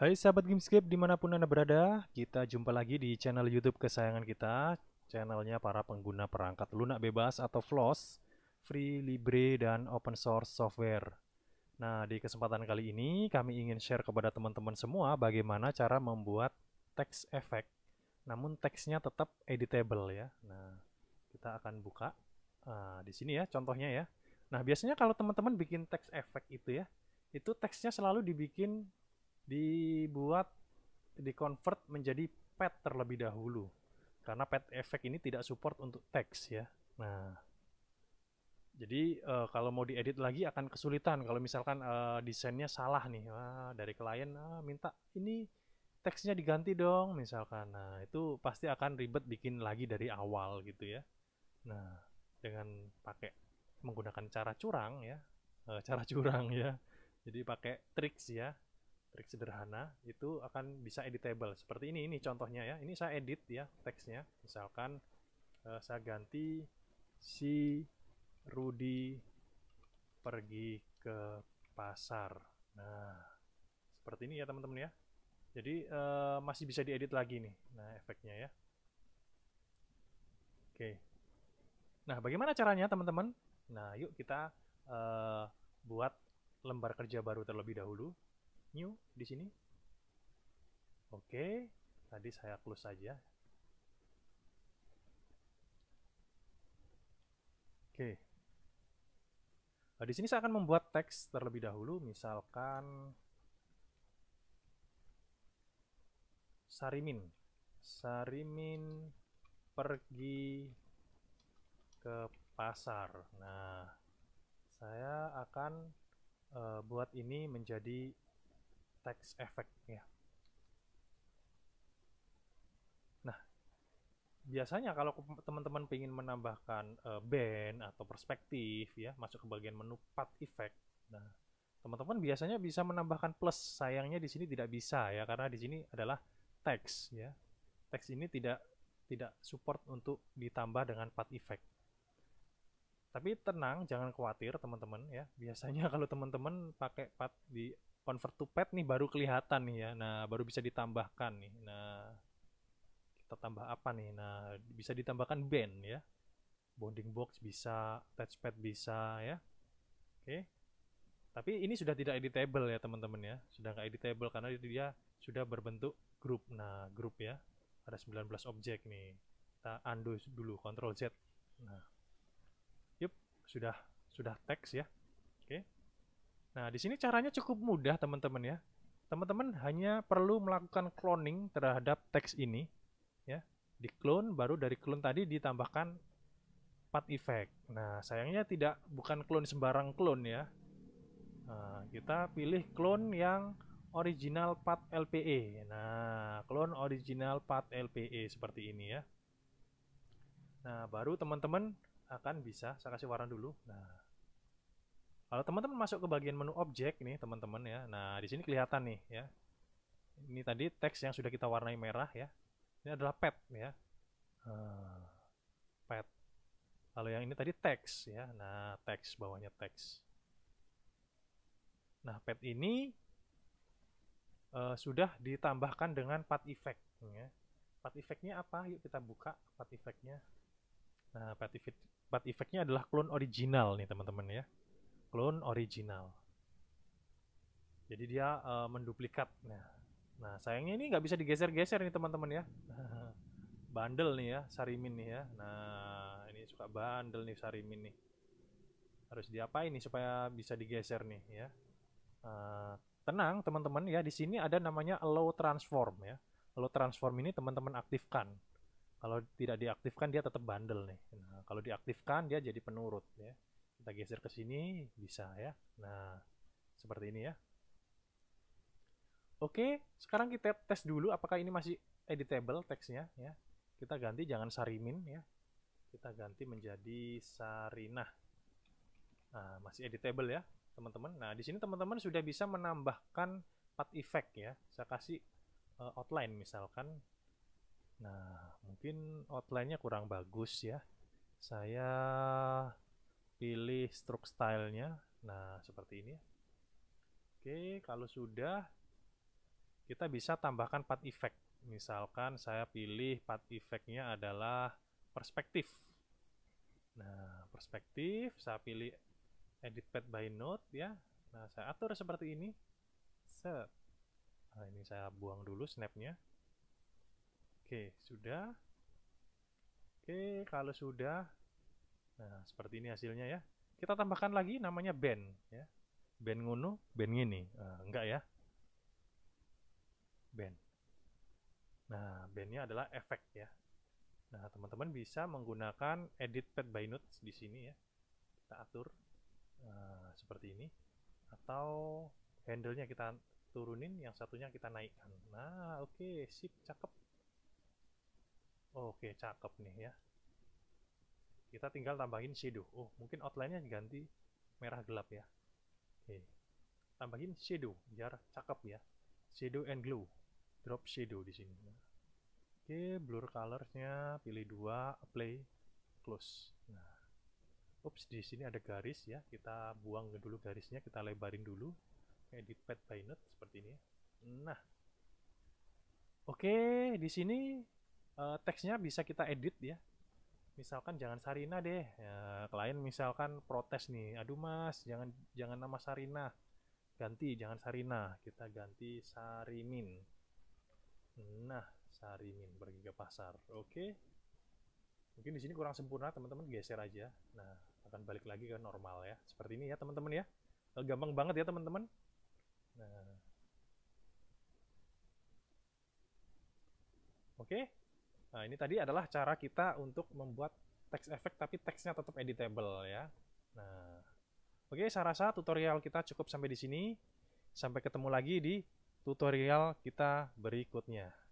Hai sahabat Gamescape dimanapun Anda berada, kita jumpa lagi di channel Youtube kesayangan kita, channelnya para pengguna perangkat lunak bebas atau FLOSS, free, libre, dan open source software. Nah, di kesempatan kali ini kami ingin share kepada teman-teman semua bagaimana cara membuat text effect, namun teksnya tetap editable ya. Nah, kita akan buka nah, di sini ya contohnya ya. Nah, biasanya kalau teman-teman bikin text effect itu ya, itu teksnya selalu dibikin dibuat convert menjadi pet terlebih dahulu karena pet efek ini tidak support untuk teks ya nah jadi uh, kalau mau diedit lagi akan kesulitan kalau misalkan uh, desainnya salah nih dari klien ah, minta ini teksnya diganti dong misalkan nah itu pasti akan ribet bikin lagi dari awal gitu ya nah dengan pakai menggunakan cara curang ya eh, cara curang ya jadi pakai triks ya trik sederhana itu akan bisa editable seperti ini ini contohnya ya ini saya edit ya teksnya misalkan uh, saya ganti si Rudi pergi ke pasar nah seperti ini ya teman-teman ya jadi uh, masih bisa diedit lagi nih nah efeknya ya oke nah bagaimana caranya teman-teman nah yuk kita uh, buat lembar kerja baru terlebih dahulu new di sini. Oke, okay. tadi saya close saja. Oke. Okay. Nah, di sini saya akan membuat teks terlebih dahulu, misalkan Sarimin. Sarimin pergi ke pasar. Nah, saya akan uh, buat ini menjadi text effect ya. Nah, biasanya kalau teman-teman ingin menambahkan uh, band atau perspektif ya, masuk ke bagian menu path effect. Nah, teman-teman biasanya bisa menambahkan plus. Sayangnya di sini tidak bisa ya karena di sini adalah teks ya. Teks ini tidak tidak support untuk ditambah dengan path effect. Tapi tenang, jangan khawatir teman-teman ya. Biasanya kalau teman-teman pakai path di convert to pet nih baru kelihatan nih ya. Nah, baru bisa ditambahkan nih. Nah, kita tambah apa nih? Nah, bisa ditambahkan band ya. Bonding box bisa, touchpad bisa ya. Oke. Tapi ini sudah tidak editable ya, teman-teman ya. Sudah nggak editable karena dia sudah berbentuk grup. Nah, grup ya. Ada 19 objek nih. Kita undo dulu control Z. Nah. Yup, sudah sudah teks ya. Oke. Okay. Nah, di sini caranya cukup mudah, teman-teman ya. Teman-teman hanya perlu melakukan cloning terhadap teks ini ya. Di clone baru dari clone tadi ditambahkan path effect. Nah, sayangnya tidak bukan clone sembarang clone ya. Nah, kita pilih clone yang original path LPE. Nah, clone original path LPE seperti ini ya. Nah, baru teman-teman akan bisa saya kasih warna dulu. Nah, kalau teman-teman masuk ke bagian menu objek ini, teman-teman ya. Nah, di sini kelihatan nih ya. Ini tadi teks yang sudah kita warnai merah ya. Ini adalah pet ya. Hmm, pet. Kalau yang ini tadi teks ya. Nah, teks bawahnya teks. Nah, pet ini uh, sudah ditambahkan dengan path effect ya. Path effect apa? Yuk kita buka path effect-nya. Nah, path effect-nya adalah clone original nih, teman-teman ya clone original. Jadi dia uh, eh, menduplikatnya. Nah, sayangnya ini nggak bisa digeser-geser nih teman-teman ya. bandel nih ya, Sarimin nih ya. Nah, ini suka bandel nih Sarimin nih. Harus diapain nih supaya bisa digeser nih ya. Uh, tenang teman-teman ya, di sini ada namanya allow transform ya. Allow transform ini teman-teman aktifkan. Kalau tidak diaktifkan dia tetap bandel nih. Nah, kalau diaktifkan dia jadi penurut ya kita geser ke sini bisa ya nah seperti ini ya oke sekarang kita tes dulu apakah ini masih editable teksnya ya kita ganti jangan sarimin ya kita ganti menjadi sarina nah masih editable ya teman-teman nah di sini teman-teman sudah bisa menambahkan part effect ya saya kasih uh, outline misalkan nah mungkin outline-nya kurang bagus ya saya pilih stroke stylenya nah seperti ini oke kalau sudah kita bisa tambahkan path effect misalkan saya pilih path effectnya adalah perspektif nah perspektif saya pilih edit path by node ya nah saya atur seperti ini set nah ini saya buang dulu snapnya oke sudah oke kalau sudah Nah, seperti ini hasilnya ya. Kita tambahkan lagi namanya band ya. Band ngono, band ngini. Nah, enggak ya. Band. Nah, bandnya adalah efek ya. Nah, teman-teman bisa menggunakan edit pad by notes di sini ya. Kita atur nah, seperti ini. Atau handle-nya kita turunin, yang satunya kita naikkan. Nah, oke, okay, sip, cakep. Oke, okay, cakep nih ya kita tinggal tambahin shadow oh mungkin outline-nya ganti merah gelap ya oke tambahin shadow biar cakep ya shadow and glow drop shadow di sini oke blur colors-nya pilih dua apply close nah ups di sini ada garis ya kita buang dulu garisnya kita lebarin dulu edit pad by note seperti ini nah oke di sini uh, teksnya bisa kita edit ya misalkan jangan Sarina deh ya, klien misalkan protes nih aduh mas jangan jangan nama Sarina ganti jangan Sarina kita ganti Sarimin nah Sarimin pergi ke pasar oke mungkin di sini kurang sempurna teman-teman geser aja nah akan balik lagi ke normal ya seperti ini ya teman-teman ya eh, gampang banget ya teman-teman nah oke okay. Nah, ini tadi adalah cara kita untuk membuat text effect tapi teksnya tetap editable ya. Nah, oke okay, saya rasa tutorial kita cukup sampai di sini. Sampai ketemu lagi di tutorial kita berikutnya.